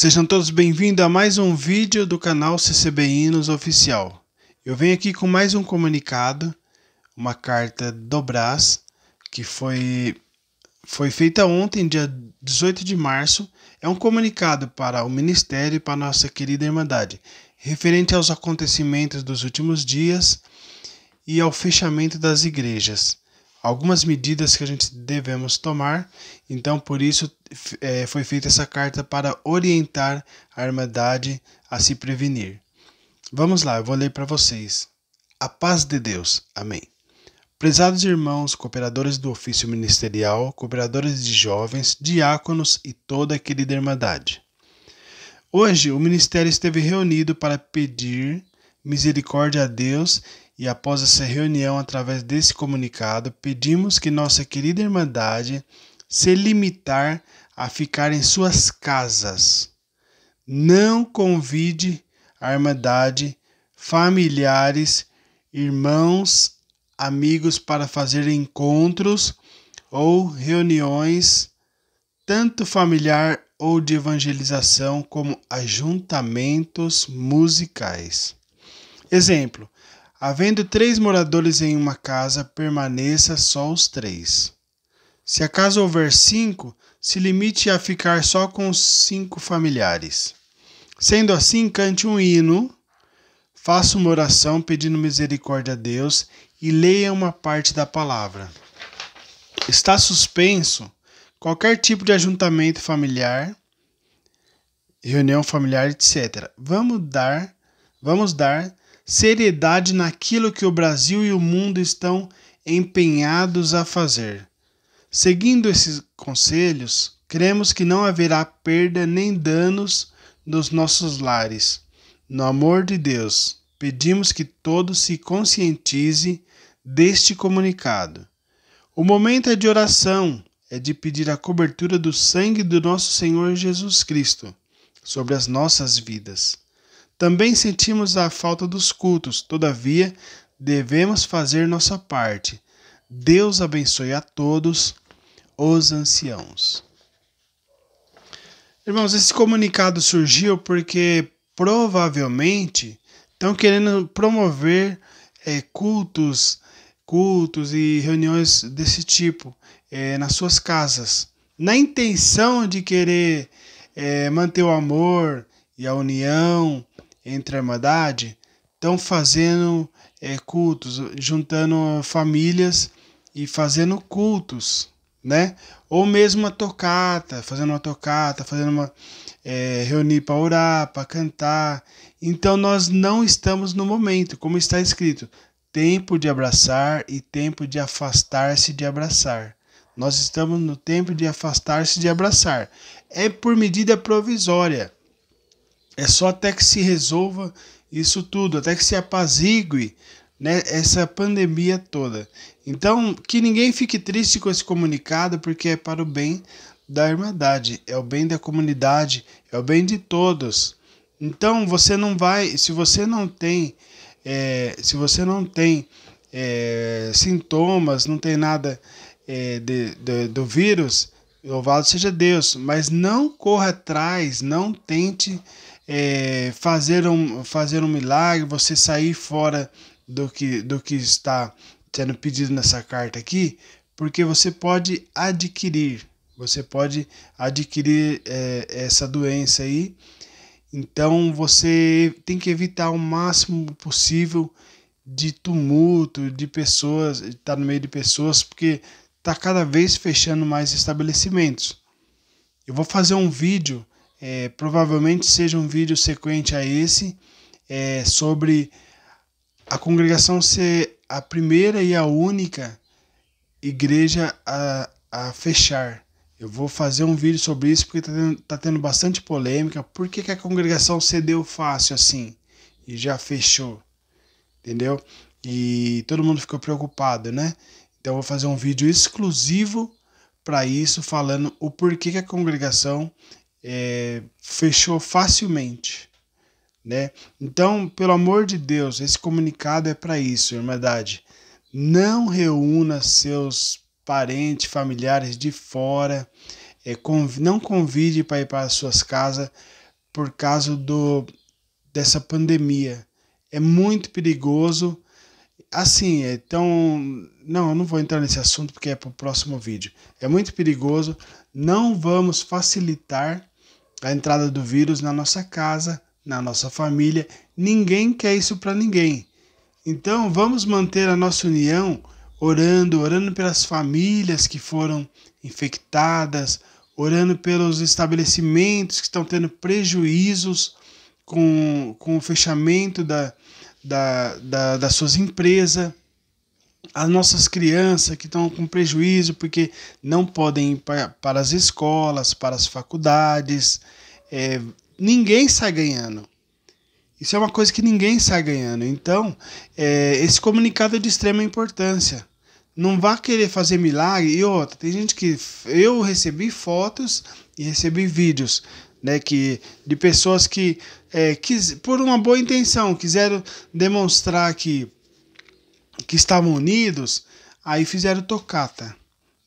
Sejam todos bem-vindos a mais um vídeo do canal CCB Inos Oficial. Eu venho aqui com mais um comunicado, uma carta do Brás, que foi, foi feita ontem, dia 18 de março. É um comunicado para o Ministério e para a nossa querida Irmandade, referente aos acontecimentos dos últimos dias e ao fechamento das igrejas algumas medidas que a gente devemos tomar. Então, por isso é, foi feita essa carta para orientar a Irmandade a se prevenir. Vamos lá, eu vou ler para vocês. A paz de Deus. Amém. Prezados irmãos, cooperadores do ofício ministerial, cooperadores de jovens, diáconos e toda a querida Irmandade. Hoje o ministério esteve reunido para pedir misericórdia a Deus e após essa reunião, através desse comunicado, pedimos que nossa querida Irmandade se limitar a ficar em suas casas. Não convide a Irmandade, familiares, irmãos, amigos para fazer encontros ou reuniões, tanto familiar ou de evangelização, como ajuntamentos musicais. Exemplo: Havendo três moradores em uma casa, permaneça só os três. Se acaso houver cinco, se limite a ficar só com os cinco familiares. Sendo assim, cante um hino, faça uma oração pedindo misericórdia a Deus e leia uma parte da palavra. Está suspenso qualquer tipo de ajuntamento familiar, reunião familiar, etc. Vamos dar, vamos dar seriedade naquilo que o Brasil e o mundo estão empenhados a fazer. Seguindo esses conselhos, cremos que não haverá perda nem danos nos nossos lares. No amor de Deus, pedimos que todos se conscientize deste comunicado. O momento é de oração, é de pedir a cobertura do sangue do nosso Senhor Jesus Cristo sobre as nossas vidas. Também sentimos a falta dos cultos, todavia, devemos fazer nossa parte. Deus abençoe a todos os anciãos. Irmãos, esse comunicado surgiu porque provavelmente estão querendo promover é, cultos, cultos e reuniões desse tipo é, nas suas casas, na intenção de querer é, manter o amor e a união entre a Irmandade estão fazendo é, cultos, juntando famílias e fazendo cultos, né? Ou mesmo uma tocata, fazendo uma tocata, fazendo uma é, reunir para orar, para cantar. Então nós não estamos no momento, como está escrito, tempo de abraçar e tempo de afastar-se de abraçar. Nós estamos no tempo de afastar-se de abraçar. É por medida provisória. É só até que se resolva isso tudo, até que se apazigue né, essa pandemia toda. Então, que ninguém fique triste com esse comunicado, porque é para o bem da Irmandade, é o bem da comunidade, é o bem de todos. Então, você não vai, se você não tem, é, se você não tem é, sintomas, não tem nada é, de, de, do vírus, louvado seja Deus, mas não corra atrás, não tente é, fazer, um, fazer um milagre, você sair fora do que, do que está sendo pedido nessa carta aqui, porque você pode adquirir, você pode adquirir é, essa doença aí. Então você tem que evitar o máximo possível de tumulto, de pessoas, estar tá no meio de pessoas, porque está cada vez fechando mais estabelecimentos. Eu vou fazer um vídeo é, provavelmente seja um vídeo sequente a esse, é, sobre a congregação ser a primeira e a única igreja a, a fechar. Eu vou fazer um vídeo sobre isso porque está tendo, tá tendo bastante polêmica. Por que, que a congregação cedeu fácil assim e já fechou? Entendeu? E todo mundo ficou preocupado, né? Então eu vou fazer um vídeo exclusivo para isso, falando o porquê que a congregação é, fechou facilmente. Né? Então, pelo amor de Deus, esse comunicado é para isso, Irmandade. Não reúna seus parentes, familiares de fora, é, conv não convide para ir para as suas casas por causa do, dessa pandemia. É muito perigoso assim, então, não, eu não vou entrar nesse assunto porque é para o próximo vídeo. É muito perigoso. Não vamos facilitar a entrada do vírus na nossa casa, na nossa família. Ninguém quer isso para ninguém. Então, vamos manter a nossa união orando, orando pelas famílias que foram infectadas, orando pelos estabelecimentos que estão tendo prejuízos com, com o fechamento da, da, da, das suas empresas, as nossas crianças que estão com prejuízo porque não podem ir para, para as escolas, para as faculdades. É, ninguém sai ganhando. Isso é uma coisa que ninguém sai ganhando. Então, é, esse comunicado é de extrema importância. Não vá querer fazer milagre. E outra, tem gente que. Eu recebi fotos e recebi vídeos né, que, de pessoas que é, quis, por uma boa intenção, quiseram demonstrar que, que estavam unidos, aí fizeram tocata.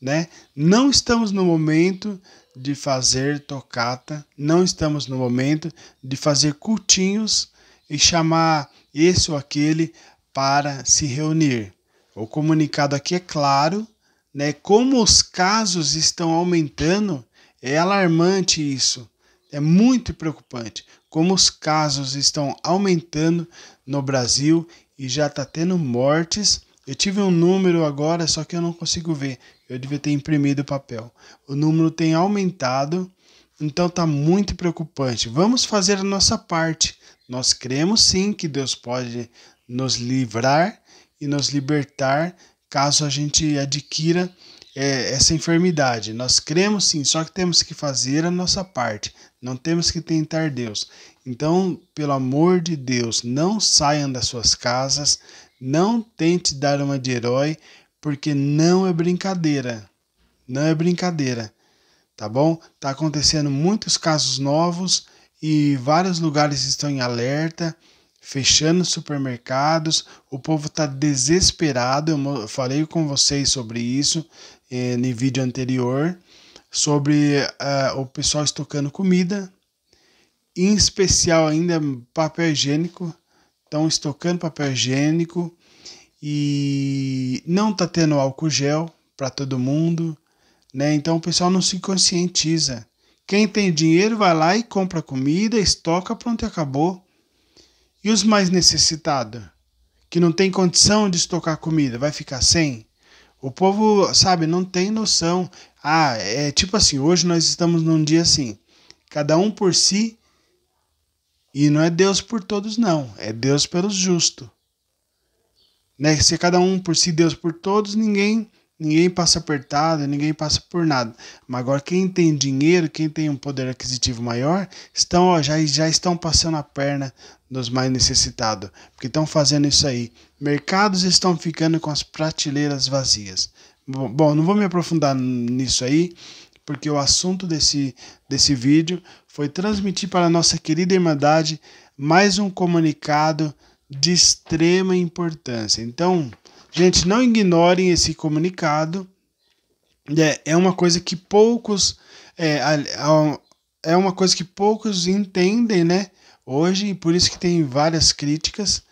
Né? Não estamos no momento de fazer tocata, não estamos no momento de fazer cultinhos e chamar esse ou aquele para se reunir. O comunicado aqui é claro, né? Como os casos estão aumentando, é alarmante isso é muito preocupante como os casos estão aumentando no Brasil e já está tendo mortes. Eu tive um número agora, só que eu não consigo ver. Eu devia ter imprimido o papel. O número tem aumentado, então está muito preocupante. Vamos fazer a nossa parte. Nós cremos sim que Deus pode nos livrar e nos libertar caso a gente adquira é, essa enfermidade. Nós cremos sim, só que temos que fazer a nossa parte. Não temos que tentar Deus. Então, pelo amor de Deus, não saiam das suas casas, não tente dar uma de herói, porque não é brincadeira. Não é brincadeira. Tá bom? Tá acontecendo muitos casos novos e vários lugares estão em alerta, fechando supermercados. O povo está desesperado. Eu falei com vocês sobre isso eh, no vídeo anterior sobre uh, o pessoal estocando comida, em especial ainda papel higiênico, estão estocando papel higiênico e não está tendo álcool gel para todo mundo, né? Então o pessoal não se conscientiza. Quem tem dinheiro vai lá e compra comida, estoca, pronto, e acabou. E os mais necessitados, que não tem condição de estocar comida, vai ficar sem? O povo, sabe, não tem noção. Ah, é tipo assim, hoje nós estamos num dia assim, cada um por si, e não é Deus por todos, não, é Deus pelos justos. Né? Se cada um por si, Deus por todos, ninguém ninguém passa apertado, ninguém passa por nada. Mas agora quem tem dinheiro, quem tem um poder aquisitivo maior, estão ó, já, já estão passando a perna dos mais necessitados, porque estão fazendo isso aí. Mercados estão ficando com as prateleiras vazias. Bom, não vou me aprofundar nisso aí, porque o assunto desse, desse vídeo foi transmitir para a nossa querida Irmandade mais um comunicado de extrema importância. Então, gente, não ignorem esse comunicado. É, é uma coisa que poucos. É, é uma coisa que poucos entendem, né? Hoje, e por isso que tem várias críticas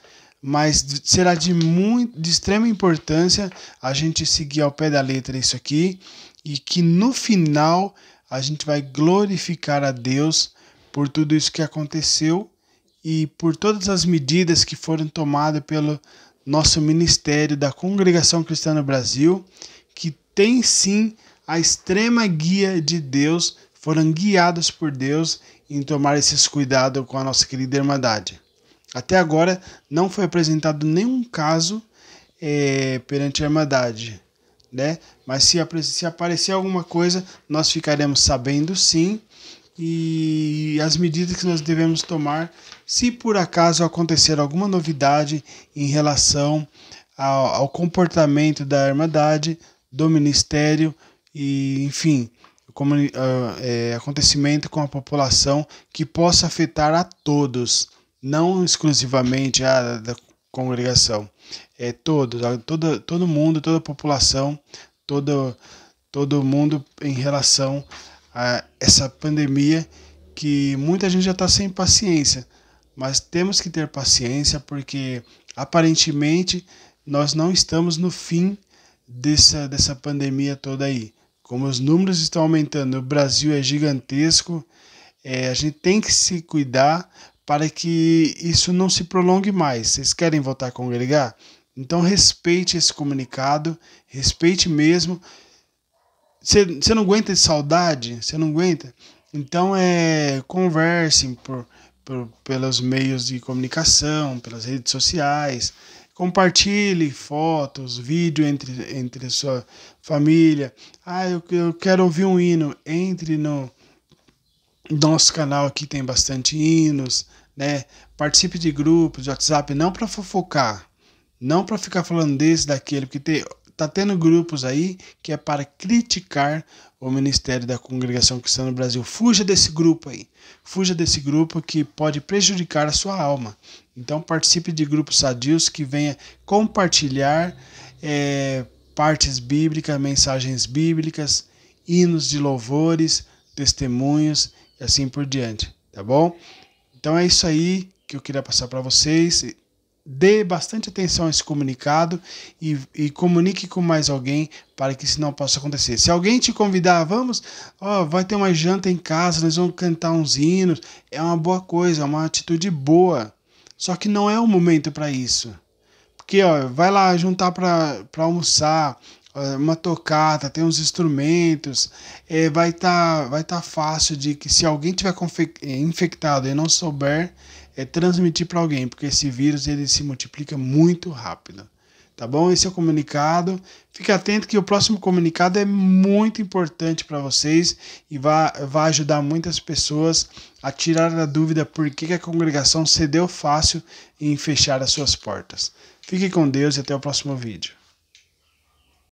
mas será de, muito, de extrema importância a gente seguir ao pé da letra isso aqui e que no final a gente vai glorificar a Deus por tudo isso que aconteceu e por todas as medidas que foram tomadas pelo nosso ministério da Congregação Cristã no Brasil, que tem sim a extrema guia de Deus, foram guiados por Deus em tomar esses cuidados com a nossa querida Irmandade. Até agora não foi apresentado nenhum caso é, perante a Irmandade, né? Mas se, se aparecer alguma coisa, nós ficaremos sabendo sim e as medidas que nós devemos tomar se por acaso acontecer alguma novidade em relação ao, ao comportamento da Irmandade, do Ministério e, enfim, como, uh, ah, é, acontecimento com a população que possa afetar a todos não exclusivamente ah, a da congregação, é todos, todo, todo mundo, toda a população, todo, todo mundo em relação a essa pandemia que muita gente já está sem paciência, mas temos que ter paciência porque aparentemente nós não estamos no fim dessa, dessa pandemia toda aí. Como os números estão aumentando, o Brasil é gigantesco, é, a gente tem que se cuidar para que isso não se prolongue mais. Vocês querem voltar a congregar? Então respeite esse comunicado, respeite mesmo. Você não aguenta de saudade? Você não aguenta? Então é conversem por, por, pelos meios de comunicação, pelas redes sociais, compartilhe fotos, vídeo entre, entre sua família. Ah, eu, eu quero ouvir um hino. Entre no nosso canal aqui tem bastante hinos né? Participe de grupos de WhatsApp não para fofocar, não para ficar falando desse daquele, porque está tá tendo grupos aí que é para criticar o Ministério da Congregação Cristã no Brasil. Fuja desse grupo aí. Fuja desse grupo que pode prejudicar a sua alma. Então participe de grupos sadios que venha compartilhar é, partes bíblicas, mensagens bíblicas, hinos de louvores, testemunhos e assim por diante. Tá bom? Então é isso aí que eu queria passar para vocês. Dê bastante atenção a esse comunicado e, e, comunique com mais alguém para que isso não possa acontecer. Se alguém te convidar, vamos, ó, vai ter uma janta em casa, nós vamos cantar uns hinos, é uma boa coisa, é uma atitude boa. Só que não é o momento para isso. Porque ó, vai lá juntar para almoçar, é, uma tocata, tem uns instrumentos, é, vai estar tá, vai tá fácil de que se alguém tiver é, infectado e não souber, é transmitir para alguém, porque esse vírus ele se multiplica muito rápido. Tá bom? Esse é o comunicado. Fique atento que o próximo comunicado é muito importante para vocês e vai, vai ajudar muitas pessoas a tirar da dúvida por que a congregação cedeu fácil em fechar as suas portas. Fique com Deus e até o próximo vídeo.